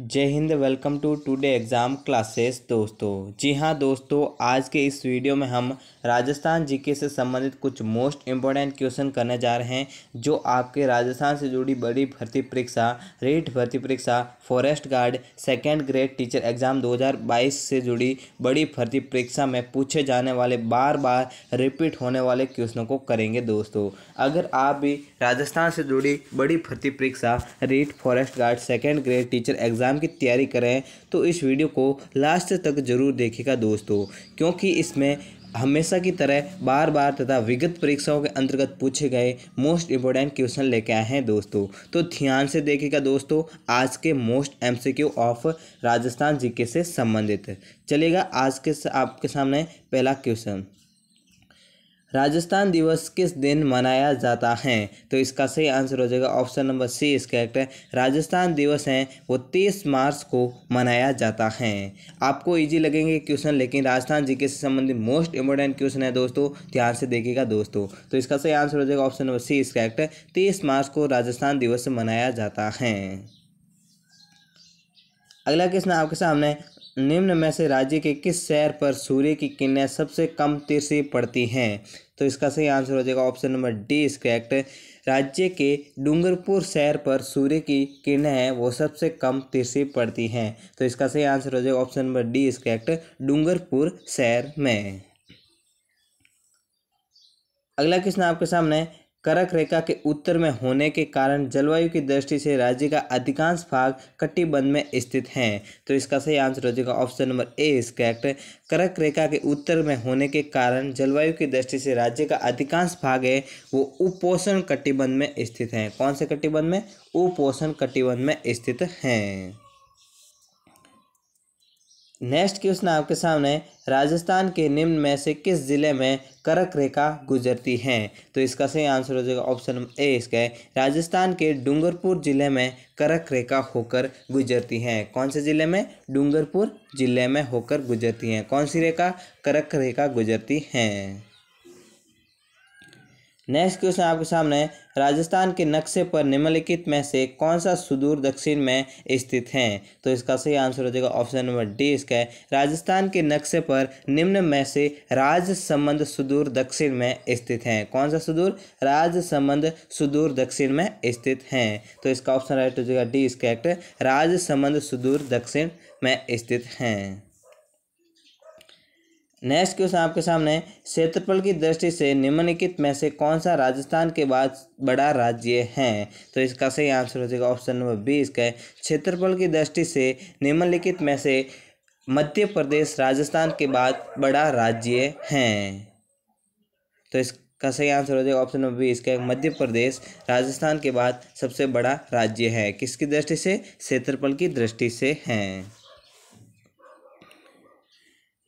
जय हिंद welcome to today exam classes दोस्तों जी हाँ दोस्तों आज के इस वीडियो में हम राजस्थान जीके से संबंधित कुछ मोस्ट इम्पोर्टेंट क्वेश्चन करने जा रहे हैं जो आपके राजस्थान से जुड़ी बड़ी भर्ती परीक्षा रेट भर्ती परीक्षा forest guard second grade teacher exam 2022 से जुड़ी बड़ी भर्ती परीक्षा में पूछे जाने वाले बार बार रिपीट होने वाले क्वेश्चनों को करेंगे दोस्तों अगर आप भी राजस्थान से जुड़ी बड़ी भर्ती परीक्षा REET forest guard second grade teacher exam exam की तैयारी करें तो इस वीडियो को लास्ट तक ज़रूर देखेगा दोस्तों क्योंकि इसमें हमेशा की तरह बार बार तथा विगत परीक्षाओं के अंतर्गत पूछे गए मोस्ट इम्पोर्टेंट क्वेश्चन लेके आए हैं दोस्तों तो ध्यान से देखिएगा दोस्तों आज के most MCQ of Rajasthan GK से संबंधित चलेगा आज के आपके सामने पहला क्वेश्चन राजस्थान दिवस किस दिन मनाया जाता है तो इसका सही आंसर हो जाएगा ऑप्शन नंबर सी इसका एक्ट है राजस्थान दिवस है वो तीस मार्च को मनाया जाता है आपको इजी लगेंगे क्वेश्चन लेकिन राजस्थान जीके से संबंधित मोस्ट इंपॉर्टेंट क्वेश्चन है दोस्तों ध्यान से देखिएगा दोस्तों तो इसका सही आंसर हो जाएगा ऑप्शन नंबर सी इसका एक्ट है तीस मार्च को राजस्थान दिवस मनाया जाता है अगला क्वेश्चन आपके सामने निम्न में से राज्य के किस शहर पर सूर्य की किरणें सबसे कम तीर पड़ती हैं तो इसका सही आंसर हो जाएगा ऑप्शन नंबर डी इसके एक्ट राज्य के डूंगरपुर शहर पर सूर्य की किरणें हैं वो सबसे कम तिरसी पड़ती हैं तो इसका सही आंसर हो जाएगा ऑप्शन नंबर डी इसके एक्ट डूंगरपुर शहर में अगला क्वेश्चन आपके सामने करक रेखा के उत्तर में होने के कारण जलवायु की दृष्टि से राज्य का अधिकांश भाग कटिबंध में स्थित है तो इसका सही आंसर हो जाएगा ऑप्शन नंबर ए इस करेक्ट करक रेखा के उत्तर में होने के कारण जलवायु की दृष्टि से राज्य का अधिकांश भाग है वो उपोषण कटिबंध में स्थित है कौन से कटिबंध में उपोषण कटिबंध में स्थित हैं नेक्स्ट क्वेश्चन आपके सामने राजस्थान के निम्न में से किस ज़िले में करक रेखा गुजरती है तो इसका सही आंसर हो जाएगा ऑप्शन नंबर ए इसका है राजस्थान के डूंगरपुर जिले में करक रेखा होकर गुजरती है कौन से ज़िले में डूंगरपुर जिले में होकर गुजरती हैं कौन सी रेखा करक रेखा गुजरती हैं नेक्स्ट क्वेश्चन आपके सामने राजस्थान के नक्शे पर निम्नलिखित में से कौन सा सुदूर दक्षिण में स्थित है तो इसका सही आंसर हो जाएगा ऑप्शन नंबर डी इसका है राजस्थान के नक्शे पर निम्न में से राज संबंध सुदूर दक्षिण में स्थित हैं कौन सा सुदूर राज संबंध सुदूर दक्षिण में स्थित हैं तो इसका ऑप्शन राइट हो जाएगा डी इसका एक्ट राज संबंध सुदूर दक्षिण में स्थित हैं नेक्स्ट क्वेश्चन आपके सामने क्षेत्रफल की दृष्टि से निम्नलिखित में से कौन सा राजस्थान के बाद बड़ा राज्य है तो इसका सही आंसर हो जाएगा ऑप्शन नंबर बी इसका है क्षेत्रफल की दृष्टि से निम्नलिखित में से मध्य प्रदेश राजस्थान के बाद बड़ा राज्य है तो इसका सही आंसर हो जाएगा ऑप्शन नंबर बी इसका मध्य प्रदेश राजस्थान के बाद सबसे बड़ा राज्य है किसकी दृष्टि से क्षेत्रफल की दृष्टि से है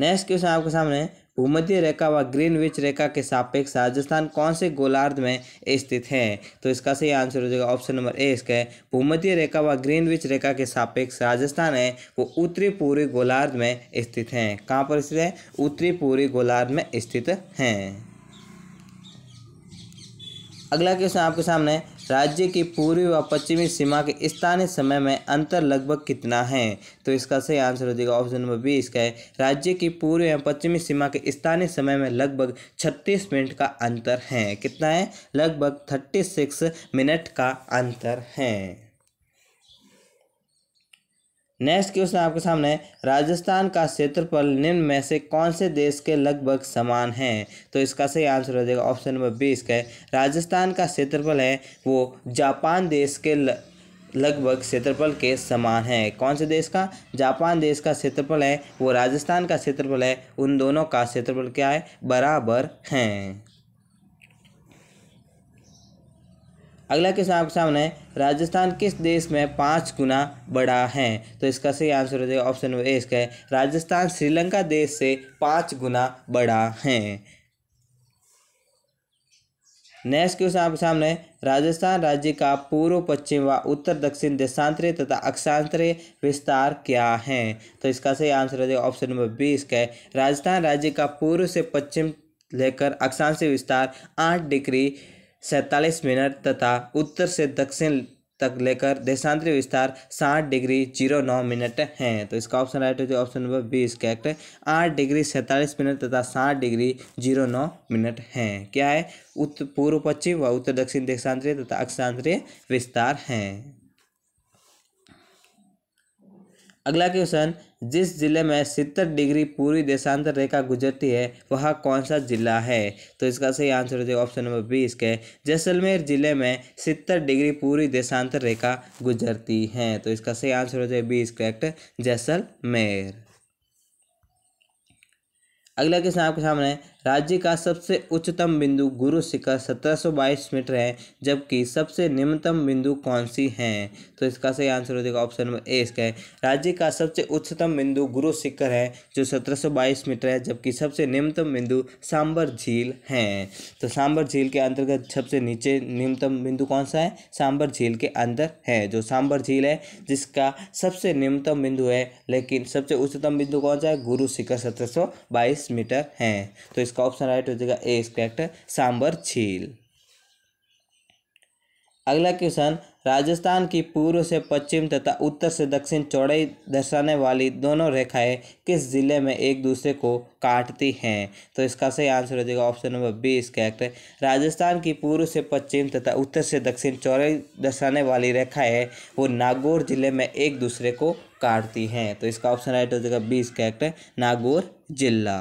नेक्स्ट क्वेश्चन आपके सामने भूमध्य रेखा व ग्रीन विच रेखा के सापेक्ष राजस्थान कौन से गोलार्ध में स्थित है तो इसका सही आंसर हो जाएगा ऑप्शन नंबर ए इसका भूमध्य रेखा व ग्रीन विच रेखा के सापेक्ष राजस्थान है वो उत्तरी पूर्वी गोलार्ध में स्थित है कहाँ पर स्थित है उत्तरी पूर्वी गोलार्ध में स्थित हैं अगला क्वेश्चन आपके सामने राज्य की पूर्वी व पश्चिमी सीमा के स्थानीय समय में अंतर लगभग कितना है तो इसका सही आंसर हो जाएगा ऑप्शन नंबर बी इसका है राज्य की पूर्वी एवं पश्चिमी सीमा के स्थानीय समय में लगभग छत्तीस मिनट का अंतर है कितना है लगभग थर्टी सिक्स मिनट का अंतर है नेक्स्ट क्वेश्चन आपके सामने राजस्थान का क्षेत्रफल निम्न में से कौन से देश के लगभग समान है तो इसका सही आंसर हो जाएगा ऑप्शन नंबर बी इसका है राजस्थान का क्षेत्रफल है वो जापान देश के ल... लगभग क्षेत्रफल के समान है कौन से देश का जापान देश का क्षेत्रफल है वो राजस्थान का क्षेत्रफल है उन दोनों का क्षेत्रफल क्या है बराबर हैं अगला क्वेश्चन आपके सामने है राजस्थान किस देश में पाँच गुना बड़ा है तो इसका सही आंसर हो जाएगा ऑप्शन नंबर ए इसका है राजस्थान श्रीलंका देश से पाँच गुना बड़ा है नेक्स्ट क्वेश्चन आपके सामने राजस्थान राज्य का पूर्व पश्चिम व उत्तर दक्षिण देशांतरीय तथा अक्षांतरीय विस्तार क्या है तो इसका सही आंसर हो जाएगा ऑप्शन नंबर बी इसका है राजस्थान राज्य का पूर्व से पश्चिम लेकर अक्षांश विस्तार आठ डिग्री सैंतालीस मिनट तथा उत्तर से दक्षिण तक लेकर देशांतरी विस्तार साठ डिग्री जीरो नौ मिनट है तो इसका ऑप्शन राइट है जो ऑप्शन नंबर बी इसका एक्ट आठ डिग्री सैंतालीस मिनट तथा साठ डिग्री जीरो नौ मिनट है क्या है उत्तर पूर्व पश्चिम व उत्तर दक्षिण देशांतरीय तथा अक्षांतरीय विस्तार हैं अगला क्वेश्चन जिस जिले में सितर डिग्री पूरी देशांतर रेखा गुजरती है वह कौन सा जिला है तो इसका सही आंसर हो जाएगा ऑप्शन नंबर बी इसके जैसलमेर जिले में सितर डिग्री पूरी देशांतर रेखा गुजरती है तो इसका सही आंसर हो जाएगा बी इस करेक्ट जैसलमेर अगला क्वेश्चन आपके सामने राज्य का सबसे उच्चतम बिंदु गुरु शिखर 1722 मीटर है जबकि सबसे निम्नतम बिंदु कौन सी है तो इसका सही आंसर हो जाएगा ऑप्शन नंबर ए इसका है राज्य का सबसे उच्चतम बिंदु गुरु शिखर है जो 1722 मीटर है जबकि सबसे निम्नतम बिंदु सांबर झील है तो सांबर झील के अंतर्गत सबसे नीचे निम्नतम बिंदु कौन सा है सांबर झील के अंदर है जो सांबर झील है जिसका सबसे निम्नतम बिंदु है लेकिन सबसे उच्चतम बिंदु कौन सा है गुरु शिखर सत्रह मीटर है तो इस इसका ऑप्शन राइट हो जाएगा ए इसकरेक्ट सांबर झील अगला क्वेश्चन राजस्थान की पूर्व से पश्चिम तथा उत्तर से दक्षिण चौड़ाई दर्शाने वाली दोनों रेखाएं किस जिले में एक दूसरे को काटती हैं तो इसका सही आंसर हो जाएगा ऑप्शन नंबर बी इसका एक्ट राजस्थान की पूर्व से पश्चिम तथा उत्तर से दक्षिण चौड़ाई दर्शाने वाली रेखाएं वो नागौर जिले में एक दूसरे को काटती हैं तो इसका ऑप्शन राइट हो जाएगा बी इसका एक्ट नागौर जिला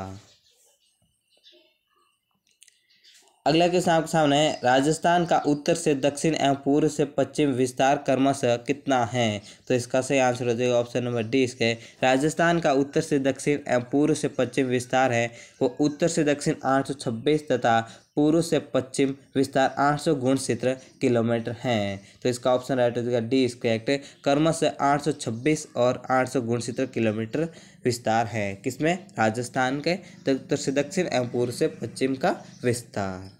अगला क्वेश्चन आपके सामने है राजस्थान का उत्तर से दक्षिण एवं पूर्व से पश्चिम विस्तार क्रमश कितना है तो इसका सही आंसर हो जाएगा ऑप्शन नंबर डी इसके राजस्थान का उत्तर से दक्षिण एवं पूर्व से पश्चिम विस्तार है वो उत्तर से दक्षिण आठ सौ छब्बीस तथा पूर्व से पश्चिम विस्तार आठ सौ गुण क्षेत्र किलोमीटर हैं तो इसका ऑप्शन राइट हो जाएगा डी इसको एक्ट कर्म से आठ सौ छब्बीस और आठ सौ गुण क्षेत्र किलोमीटर विस्तार है किसमें राजस्थान के तो उत्तर से दक्षिण एवं पूर्व से पश्चिम का विस्तार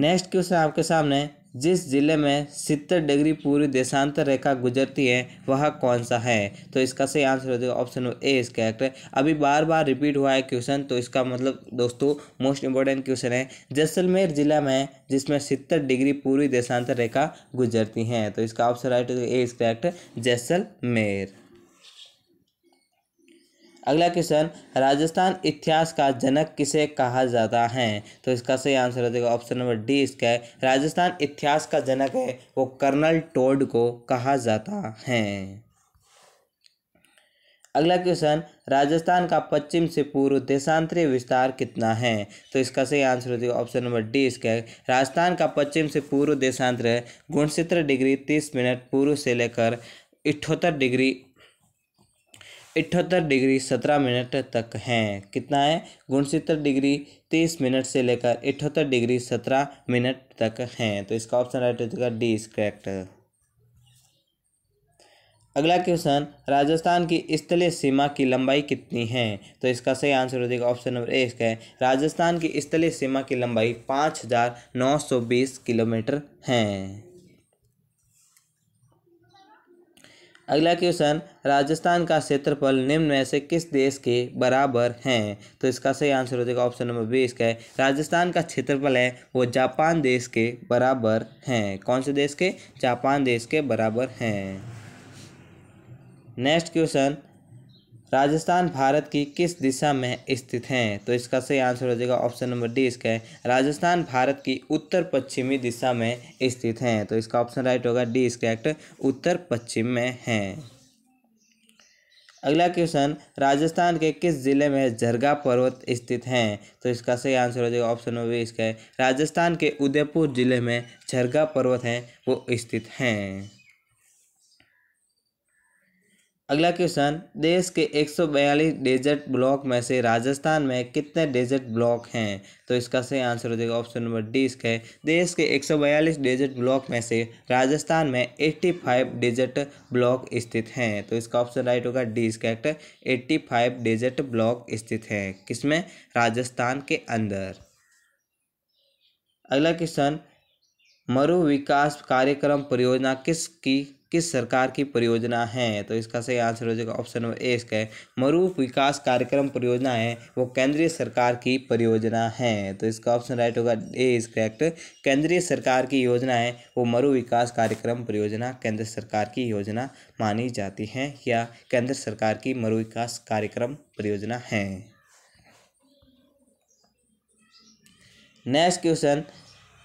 नेक्स्ट क्वेश्चन आपके सामने जिस ज़िले में सितर डिग्री पूरी देशांतर रेखा गुजरती है वह कौन सा है तो इसका सही आंसर हो जाएगा ऑप्शन ए इसका है अभी बार बार रिपीट हुआ है क्वेश्चन तो इसका मतलब दोस्तों मोस्ट इंपॉर्टेंट क्वेश्चन है जैसलमेर जिला में जिसमें सितर डिग्री पूरी देशांतर रेखा गुजरती हैं तो इसका ऑप्शन राइट ए इसका जैसलमेर अगला क्वेश्चन राजस्थान इतिहास का जनक किसे कहा जाता है तो इसका सही आंसर हो जाएगा ऑप्शन नंबर डी इसका है राजस्थान इतिहास का जनक है वो कर्नल टोड को कहा जाता है अगला क्वेश्चन राजस्थान का पश्चिम से पूर्व देशांतरीय विस्तार कितना है तो इसका सही आंसर हो जाएगा ऑप्शन नंबर डी इसका है राजस्थान का पश्चिम से पूर्व देशांतर गुणसित्र डिग्री तीस मिनट पूर्व से लेकर अठहत्तर डिग्री अठहत्तर डिग्री सत्रह मिनट तक हैं कितना है गुणसितर डिग्री तीस मिनट से लेकर अठहत्तर डिग्री सत्रह मिनट तक हैं तो इसका ऑप्शन राइट हो जाएगा डी इज करेक्ट अगला क्वेश्चन राजस्थान की स्थलीय सीमा की लंबाई कितनी है तो इसका सही आंसर हो जाएगा ऑप्शन नंबर ए इसका है राजस्थान की स्थलीय सीमा की लंबाई पाँच हज़ार नौ सौ बीस किलोमीटर है अगला क्वेश्चन राजस्थान का क्षेत्रफल निम्न में से किस देश के बराबर हैं तो इसका सही आंसर हो जाएगा ऑप्शन नंबर बी इसका है राजस्थान का क्षेत्रफल है वो जापान देश के बराबर हैं कौन से देश के जापान देश के बराबर हैं नेक्स्ट क्वेश्चन राजस्थान भारत की किस दिशा में स्थित हैं तो इसका सही आंसर हो जाएगा ऑप्शन नंबर डी इसका है राजस्थान भारत की उत्तर पश्चिमी दिशा में स्थित हैं तो इसका ऑप्शन राइट होगा डी इसका एक्ट उत्तर पश्चिम में है अगला क्वेश्चन राजस्थान के किस जिले में झरगा पर्वत स्थित हैं तो इसका सही आंसर हो जाएगा ऑप्शन नंबर बी इसका है राजस्थान के उदयपुर जिले में झरगा पर्वत हैं वो स्थित हैं अगला क्वेश्चन देश के 142 डेजर्ट ब्लॉक में से राजस्थान में कितने डेजर्ट ब्लॉक हैं तो इसका सही आंसर हो जाएगा ऑप्शन नंबर डी इसका है देश के 142 डेजर्ट ब्लॉक में से राजस्थान में 85 डेजर्ट ब्लॉक स्थित हैं तो इसका ऑप्शन राइट होगा डी इसका एक्ट एट्टी फाइव डेजर्ट ब्लॉक स्थित हैं किसमें राजस्थान के अंदर अगला क्वेश्चन मरु विकास कार्यक्रम परियोजना किसकी किस सरकार की परियोजना है तो इसका सही आंसर हो जाएगा ऑप्शन नंबर ए इसका मरूफ विकास कार्यक्रम परियोजना है वो केंद्रीय सरकार की परियोजना है तो इसका ऑप्शन राइट होगा ए इज करेक्ट केंद्रीय सरकार की योजना है वो मरु विकास कार्यक्रम परियोजना केंद्र सरकार की योजना मानी जाती है या केंद्र सरकार की मरु विकास कार्यक्रम परियोजना है नेक्स्ट क्वेश्चन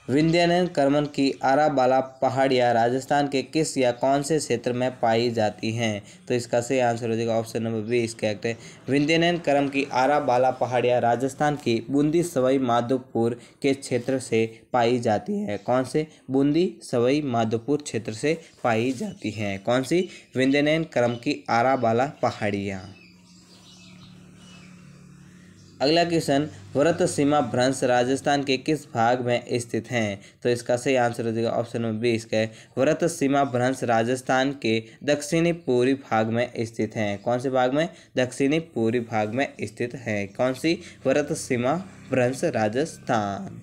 विंध्यानन कर्मन की आराबाला पहाड़ियाँ राजस्थान के किस या कौन से क्षेत्र में पाई जाती हैं तो इसका सही आंसर हो जाएगा ऑप्शन नंबर बी इसका एक्ट है विंध्यनयन कर्म की आराबाला पहाड़ियाँ राजस्थान की बूंदी सवाई माधोपुर के क्षेत्र से पाई जाती है कौन से बूंदी सवाई माधोपुर क्षेत्र से पाई जाती हैं कौन सी विंध्यानन कर्म की आराबाला पहाड़ियाँ अगला क्वेश्चन व्रत सीमा भ्रंश राजस्थान के किस भाग में स्थित हैं तो इसका सही आंसर हो जाएगा ऑप्शन नंबर बी इसका है व्रत सीमा भ्रंश राजस्थान के दक्षिणी पूर्वी भाग में स्थित हैं कौन से भाग में दक्षिणी पूर्वी भाग में स्थित हैं कौन सी व्रत सीमा भ्रंश राजस्थान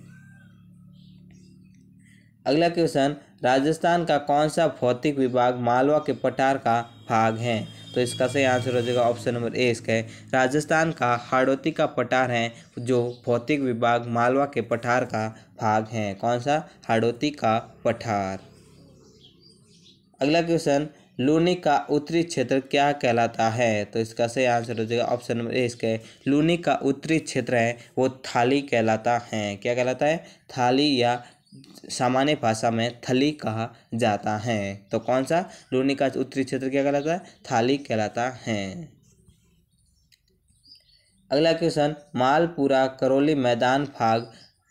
अगला क्वेश्चन राजस्थान का कौन सा भौतिक विभाग मालवा के पठार का भाग हैं तो इसका सही आंसर हो जाएगा ऑप्शन नंबर ए इसका है राजस्थान का हाड़ौती का पठार है जो भौतिक विभाग मालवा के पठार का भाग है कौन सा हाड़ौती का पठार अगला क्वेश्चन लूनी का उत्तरी क्षेत्र क्या कहलाता है तो इसका सही आंसर हो जाएगा ऑप्शन नंबर ए इसका है लूनी का उत्तरी क्षेत्र है वो थाली कहलाता है क्या कहलाता है थाली या सामान्य भाषा में थली कहा जाता है तो कौन सा लोनी का उत्तरी क्षेत्र क्या कहलाता है थाली कहलाता है अगला क्वेश्चन मालपुरा करौली मैदान फाग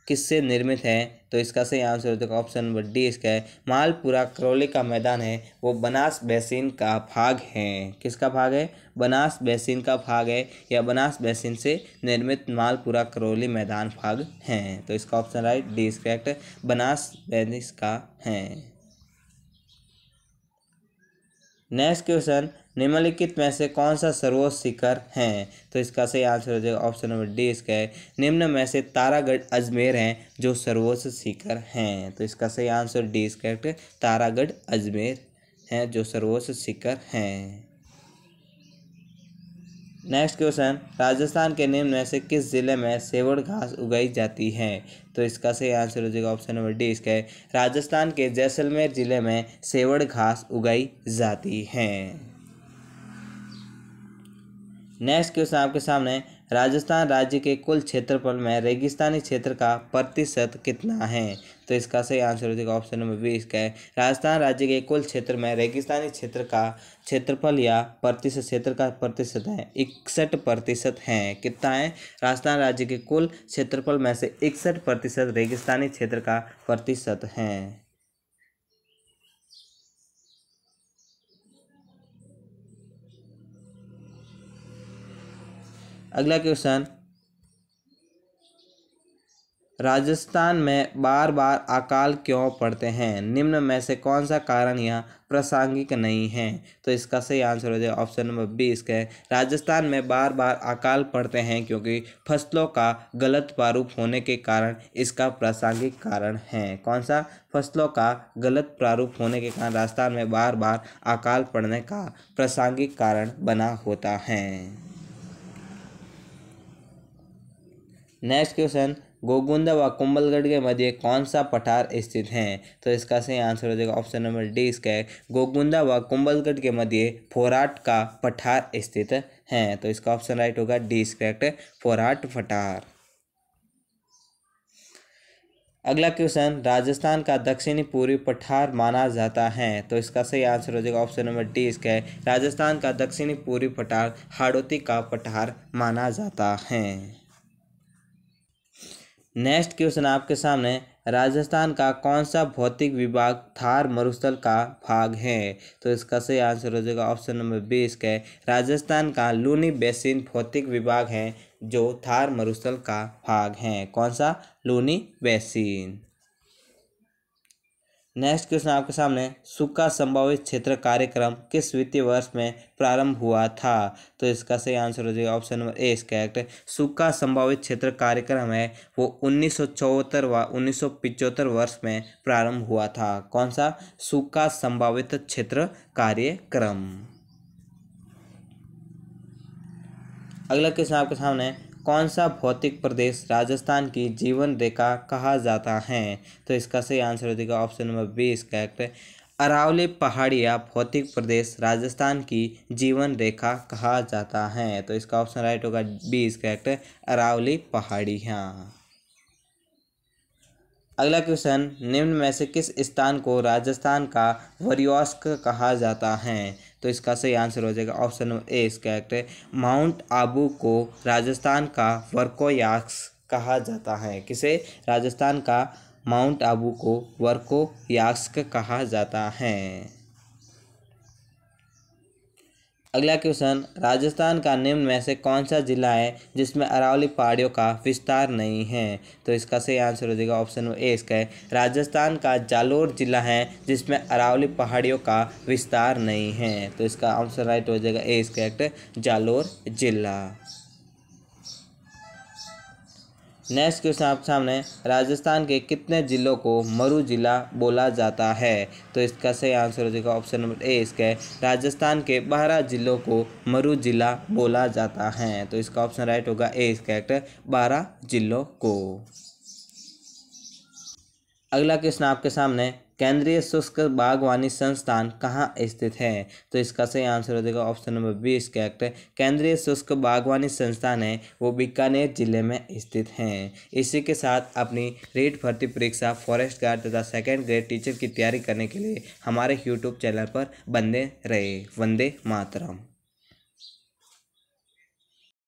किससे निर्मित है तो इसका सही आंसर है ऑप्शन नंबर डी इसका है मालपुरा करौली का मैदान है वो बनास बेसिन का भाग है किसका भाग है बनास बेसिन का भाग है या बनास बेसिन से निर्मित मालपुरा करौली मैदान भाग है तो इसका option right D is correct Banas basin का है नेक्स्ट क्वेश्चन निम्नलिखित में से कौन सा सर्वोच्च शिखर है तो इसका सही आंसर हो जाएगा ऑप्शन नंबर डी इसका है निम्न में से तारागढ़ अजमेर हैं जो सर्वोच्च शिखर हैं तो इसका सही आंसर डी इसका तारागढ़ अजमेर हैं जो सर्वोच्च शिखर हैं नेक्स्ट क्वेश्चन राजस्थान के निम्न में से किस जिले में सेवड़ घास उगाई जाती है तो इसका सही आंसर हो जाएगा ऑप्शन नंबर डी इसका है राजस्थान के जैसलमेर जिले में सेवड़ घास उगाई जाती है नेक्स्ट क्वेश्चन आपके सामने राजस्थान राज्य के कुल क्षेत्रफल में रेगिस्तानी क्षेत्र का प्रतिशत कितना है तो इसका सही आंसर हो जाएगा ऑप्शन नंबर बी इसका है राजस्थान राज्य के कुल क्षेत्र में रेगिस्तानी क्षेत्र का क्षेत्रफल या प्रतिशत क्षेत्र का प्रतिशत है इकसठ प्रतिशत है कितना है राजस्थान राज्य के कुल क्षेत्रफल में से इकसठ प्रतिशत रेगिस्तानी क्षेत्र का प्रतिशत है अगला क्वेश्चन राजस्थान में बार बार अकाल क्यों पड़ते हैं निम्न में से कौन सा कारण यहाँ प्रासंगिक नहीं है तो इसका सही आंसर हो जाए ऑप्शन नंबर बी इसका है राजस्थान में बार बार अकाल पड़ते हैं क्योंकि फसलों का गलत प्रारूप होने के कारण इसका प्रासंगिक कारण है कौन सा फसलों का गलत प्रारूप होने के कारण राजस्थान में बार बार अकाल पड़ने का प्रासंगिक कारण बना होता है नेक्स्ट क्वेश्चन गोगुंदा व कुंबलगढ़ के मध्य कौन सा पठार स्थित है तो इसका सही आंसर हो जाएगा ऑप्शन नंबर डी इसका है गोगुंदा व कुंबलगढ़ के मध्य फोराट का पठार स्थित है तो इसका ऑप्शन राइट होगा डी स्क्रैक्ट फोराट पठार अगला क्वेश्चन राजस्थान का दक्षिणी पूर्वी पठार माना जाता है तो इसका सही आंसर हो जाएगा ऑप्शन नंबर डी इसका है राजस्थान का दक्षिणी पूर्वी पठार हाड़ोती का पठार माना जाता है नेक्स्ट क्वेश्चन आपके सामने राजस्थान का कौन सा भौतिक विभाग थार मरुस्थल का भाग है तो इसका सही आंसर हो जाएगा ऑप्शन नंबर बी इसका राजस्थान का लूनी बेसिन भौतिक विभाग है जो थार मरुस्थल का भाग है कौन सा लूनी बेसिन नेक्स्ट क्वेश्चन आपके सामने सुखा संभावित क्षेत्र कार्यक्रम किस वित्तीय वर्ष में प्रारंभ हुआ था तो इसका सही आंसर हो जाएगा ऑप्शन नंबर ए इसका एक्ट सुखा संभावित क्षेत्र कार्यक्रम है वो उन्नीस व उन्नीस वर्ष में प्रारंभ हुआ था कौन सा सुखा संभावित क्षेत्र कार्यक्रम अगला क्वेश्चन आपके सामने कौन सा भौतिक प्रदेश राजस्थान की जीवन रेखा कहा जाता है तो इसका सही आंसर हो जाएगा ऑप्शन नंबर बी इसका करेक्ट अरावली पहाड़िया भौतिक प्रदेश राजस्थान की जीवन रेखा कहा जाता है तो इसका ऑप्शन राइट होगा बी इसका करेक्ट अरावली पहाड़िया हाँ। अगला क्वेश्चन निम्न में से किस स्थान को राजस्थान का वरियोस्क कहा जाता है तो इसका सही आंसर हो जाएगा ऑप्शन नंबर ए इसका करेक्ट माउंट आबू को राजस्थान का वर्कोयाक्स कहा जाता है किसे राजस्थान का माउंट आबू को वर्कोयास्क कहा जाता है अगला क्वेश्चन राजस्थान का निम्न में से कौन सा जिला है जिसमें अरावली पहाड़ियों का विस्तार नहीं है तो इसका सही आंसर हो जाएगा ऑप्शन ए इसका है राजस्थान का जालोर जिला है जिसमें अरावली पहाड़ियों का विस्तार नहीं है तो इसका आंसर राइट हो जाएगा ए इसका एक्ट जालोर जिला नेक्स्ट क्वेश्चन आप सामने राजस्थान के कितने जिलों को मरु जिला बोला जाता है तो इसका सही आंसर हो जाएगा ऑप्शन नंबर ए इसका है राजस्थान के बारह जिलों को मरु जिला बोला जाता है तो इसका ऑप्शन राइट होगा ए इसका एक्ट बारह जिलों को अगला क्वेश्चन आपके सामने केंद्रीय शुष्क बागवानी संस्थान कहाँ स्थित है तो इसका सही आंसर हो जाएगा ऑप्शन नंबर बी इसका एक्ट केंद्रीय शुष्क बागवानी संस्थान है वो बीकानेर जिले में स्थित हैं इसी के साथ अपनी रेट भर्ती परीक्षा फॉरेस्ट गार्ड तथा सेकेंड ग्रेड टीचर की तैयारी करने के लिए हमारे यूट्यूब चैनल पर बंदे रहे वंदे मातरम